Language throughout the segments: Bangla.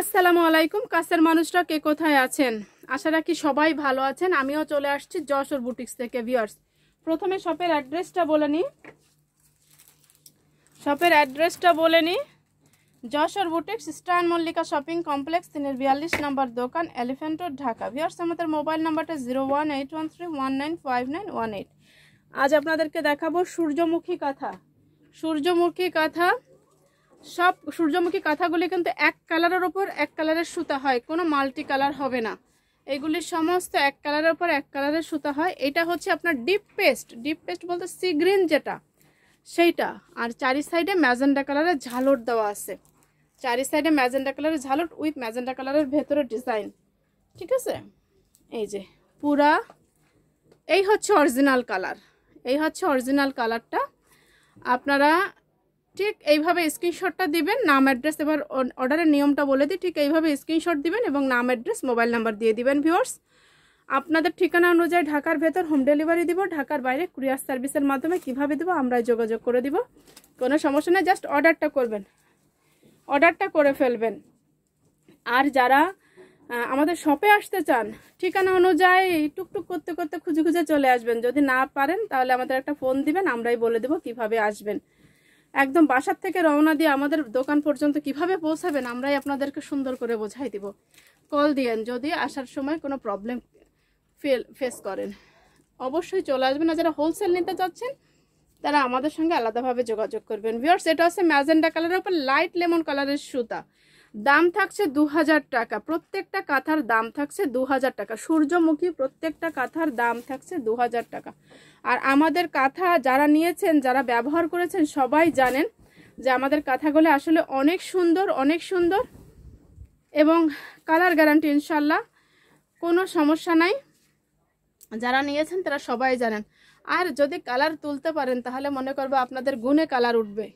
আসসালামু আলাইকুম কাছের মানুষরা কে কোথায় আছেন আশা রাখি সবাই ভালো আছেন আমিও চলে আসছি যশোর বুটিক্স থেকে ভিওর্স প্রথমে শপের অ্যাড্রেসটা বলে নিই শপের অ্যাড্রেসটা বলে নিই যশোর বুটিক্স স্টান মল্লিকা শপিং কমপ্লেক্স তিনের বিয়াল্লিশ নম্বর দোকান এলিফ্যান্ট রোড ঢাকা ভিওর্স আমাদের মোবাইল নাম্বারটা zero one eight one three one nine five nine one eight আজ আপনাদেরকে দেখাবো সূর্যমুখী কাঁথা সূর্যমুখী কাঁথা সব সূর্যমুখী কাঁথাগুলি কিন্তু এক কালারের ওপর এক কালারের সুতা হয় কোনো মাল্টি কালার হবে না এগুলি সমস্ত এক কালারের ওপর এক কালারের সুতা হয় এটা হচ্ছে আপনার ডিপ পেস্ট ডিপ পেস্ট বলতে সি গ্রিন যেটা সেইটা আর চারি সাইডে ম্যাজেন্ডা কালারের ঝালট দেওয়া আছে চারি সাইডে ম্যাজেন্ডা কালারের ঝালট উইথ ম্যাজেন্ডা কালারের ভেতরে ডিজাইন ঠিক আছে এই যে পুরা এই হচ্ছে অরিজিনাল কালার এই হচ্ছে অরিজিনাল কালারটা আপনারা ঠিক এইভাবে স্ক্রিনশটটা দিবেন নাম অ্যাড্রেস এবার অর্ডারের নিয়মটা বলে দিই ঠিক এইভাবে স্ক্রিনশট দিবেন এবং নাম অ্যাড্রেস মোবাইল নাম্বার দিয়ে দিবেন ভিউয়ার্স আপনাদের ঠিকানা অনুযায়ী ঢাকার ভেতর হোম ডেলিভারি দিব ঢাকার বাইরে কুরিয়ার সার্ভিসের মাধ্যমে কিভাবে দেবো আমরা যোগাযোগ করে দিব কোনো সমস্যা নেই জাস্ট অর্ডারটা করবেন অর্ডারটা করে ফেলবেন আর যারা আমাদের শপে আসতে চান ঠিকানা অনুযায়ী টুকটুক করতে করতে খুঁজে খুঁজে চলে আসবেন যদি না পারেন তাহলে আমাদের একটা ফোন দিবেন আমরাই বলে দেবো কিভাবে আসবেন একদম বাসার থেকে রওনা দিয়ে আমাদের দোকান পর্যন্ত কিভাবে পৌঁছাবেন আমরাই আপনাদেরকে সুন্দর করে বোঝাই দিব কল দিয়েন যদি আসার সময় কোনো প্রবলেম ফেল ফেস করেন অবশ্যই চলে আসবেন আর যারা হোলসেল নিতে চাচ্ছেন তারা আমাদের সঙ্গে আলাদাভাবে যোগাযোগ করবেন ভিওর্স এটা হচ্ছে ম্যাজেন্ডা কালারের উপর লাইট লেমন কালারের সুতা দাম থাকছে দু টাকা প্রত্যেকটা কাঁথার দাম থাকছে দু টাকা সূর্যমুখী প্রত্যেকটা কাঁথার দাম থাকছে দু টাকা আর আমাদের কাঁথা যারা নিয়েছেন যারা ব্যবহার করেছেন সবাই জানেন যে আমাদের কাঁথাগুলো আসলে অনেক সুন্দর অনেক সুন্দর এবং কালার গ্যারান্টি ইনশাল্লাহ কোনো সমস্যা নাই যারা নিয়েছেন তারা সবাই জানেন আর যদি কালার তুলতে পারেন তাহলে মনে করবো আপনাদের গুণে কালার উঠবে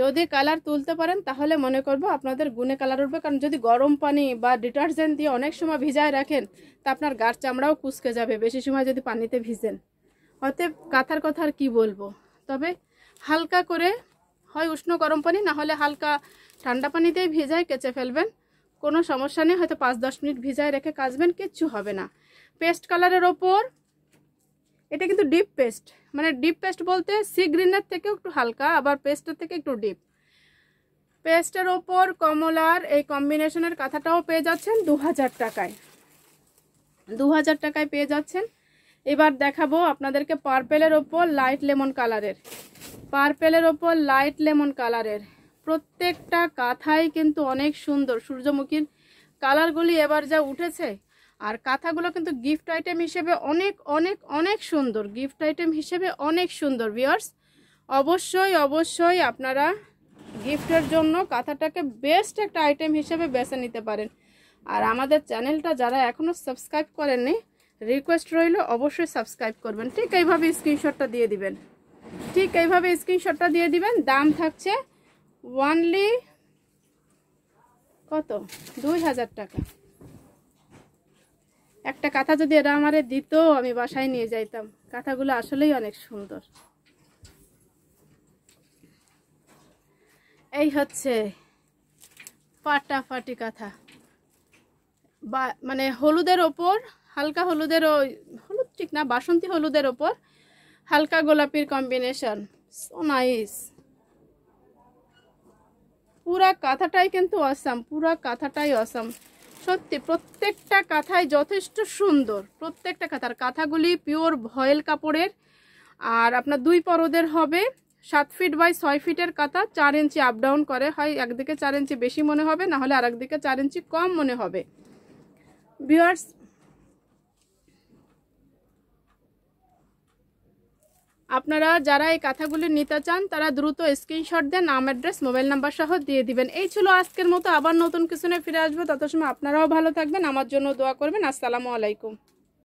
যদি কালার তুলতে পারেন তাহলে মনে করব আপনাদের গুনে কালার উঠবে কারণ যদি গরম পানি বা ডিটারজেন্ট দিয়ে অনেক সময় ভিজায় রাখেন তা আপনার গার চামড়াও কুচকে যাবে বেশি সময় যদি পানিতে ভিজেন অতএব কাঁথার কথা আর কী বলবো তবে হালকা করে হয় উষ্ণ গরম পানি না হলে হালকা ঠান্ডা পানিতেই ভিজায় কেচে ফেলবেন কোনো সমস্যা নেই হয়তো পাঁচ দশ মিনিট ভিজায় রেখে কাচবেন কিচ্ছু হবে না পেস্ট কালারের ওপর এটা কিন্তু ডিপ পেস্ট মানে ডিপ পেস্ট বলতে সি গ্রিনের থেকেও একটু হালকা আবার পেস্টের থেকে একটু ডিপ পেস্টের ওপর কমলার এই কম্বিনেশনের কাঁথাটাও পেয়ে যাচ্ছেন দু টাকায় দু টাকায় পেয়ে যাচ্ছেন এবার দেখাবো আপনাদেরকে পার্পেলের ওপর লাইট লেমন কালারের পার্পেলের ওপর লাইট লেমন কালারের প্রত্যেকটা কাঁথাই কিন্তু অনেক সুন্দর সূর্যমুখীর কালারগুলি এবার যা উঠেছে আর কাঁথাগুলো কিন্তু গিফট আইটেম হিসেবে অনেক অনেক অনেক সুন্দর গিফট আইটেম হিসেবে অনেক সুন্দর ভিওর্স অবশ্যই অবশ্যই আপনারা গিফটের জন্য কাঁথাটাকে বেস্ট একটা আইটেম হিসেবে বেছে নিতে পারেন আর আমাদের চ্যানেলটা যারা এখনও সাবস্ক্রাইব করেননি রিকোয়েস্ট রইল অবশ্যই সাবস্ক্রাইব করবেন ঠিক এইভাবে স্ক্রিনশটটা দিয়ে দিবেন ঠিক এইভাবে স্ক্রিনশটটা দিয়ে দিবেন দাম থাকছে ওয়ানলি কত দুই হাজার টাকা একটা কাঁথা যদি এরা আমারে দিত আমি বাসায় নিয়ে যাইতাম কাঁথাগুলো আসলেই অনেক সুন্দর এই হচ্ছে ফাটাফাটি কাঁথা বা মানে হলুদের ওপর হালকা হলুদের ওই হলুদ ঠিক না বাসন্তী হলুদের ওপর হালকা গোলাপির কম্বিনেশন সো নাইস পুরা কাঁথাটাই কিন্তু অসাম পুরা কাঁথাটাই অসাম সত্যি প্রত্যেকটা কাঁথায় যথেষ্ট সুন্দর প্রত্যেকটা কাঁথার কাঁথাগুলি পিওর ভয়েল কাপড়ের আর আপনার দুই পরদের হবে সাত ফিট বাই ছয় ফিটের কাঁথা চার ইঞ্চি আপ ডাউন করে হয় একদিকে চার ইঞ্চি বেশি মনে হবে না হলে আরেকদিকে চার ইঞ্চি কম মনে হবে বিয়ার্স আপনারা যারা এই কথাগুলি নিতে চান তারা দ্রুত স্ক্রিনশট দেন নাম অ্যাড্রেস মোবাইল নাম্বার সহ দিয়ে দিবেন এই ছিল আজকের মতো আবার নতুন কিছু নিয়ে ফিরে আসবো তত সময় আপনারাও ভালো থাকবেন আমার জন্য দোয়া করবেন আসসালামু আলাইকুম